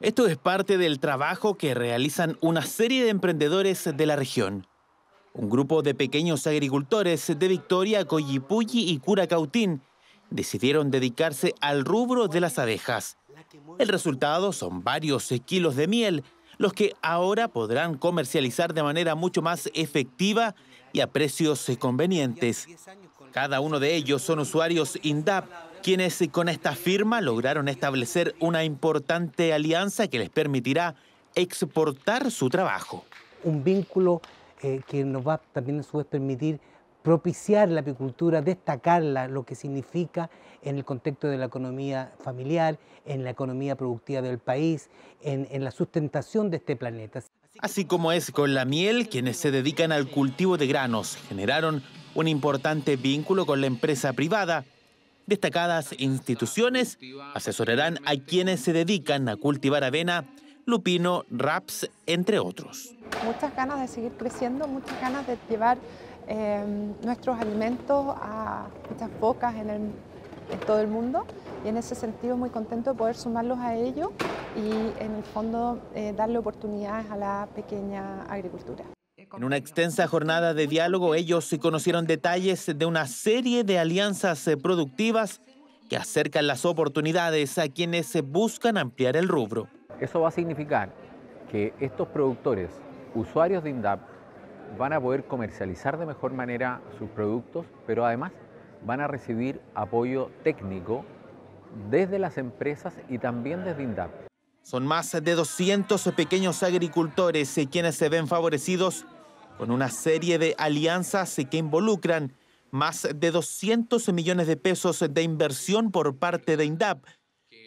Esto es parte del trabajo que realizan una serie de emprendedores de la región. Un grupo de pequeños agricultores de Victoria, Coyipulli y Curacautín decidieron dedicarse al rubro de las abejas. El resultado son varios kilos de miel, los que ahora podrán comercializar de manera mucho más efectiva y a precios convenientes. Cada uno de ellos son usuarios INDAP, quienes con esta firma lograron establecer una importante alianza que les permitirá exportar su trabajo. Un vínculo eh, que nos va también a su vez permitir propiciar la apicultura, destacarla, lo que significa en el contexto de la economía familiar, en la economía productiva del país, en la sustentación de este planeta. Así como es con la miel, quienes se dedican al cultivo de granos generaron un importante vínculo con la empresa privada Destacadas instituciones asesorarán a quienes se dedican a cultivar avena, lupino, raps, entre otros. Muchas ganas de seguir creciendo, muchas ganas de llevar em, nuestros alimentos a muchas bocas en, todo el mundo y en ese sentido muy contento de poder sumarlos a ello y en el fondo eh, darle oportunidades a la pequeña agricultura. En una extensa jornada de diálogo, ellos conocieron detalles de una serie de alianzas eh, productivas que acercan las oportunidades a quienes eh, buscan ampliar el rubro. Eso va a significar que estos productores, usuarios de INDAP, van a poder comercializar de mejor manera sus productos, pero además van a recibir apoyo técnico desde las empresas y también desde INDAP. Son más de 200 pequeños agricultores eh, quienes se ven favorecidos con una serie de alianzas que involucran más de 200 millones de pesos de inversión por parte de INDAP,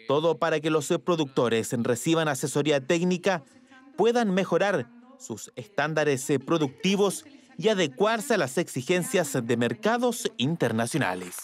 todo para que los productores reciban asesoría técnica, puedan mejorar sus estándares productivos y adecuarse a las exigencias de mercados internacionales.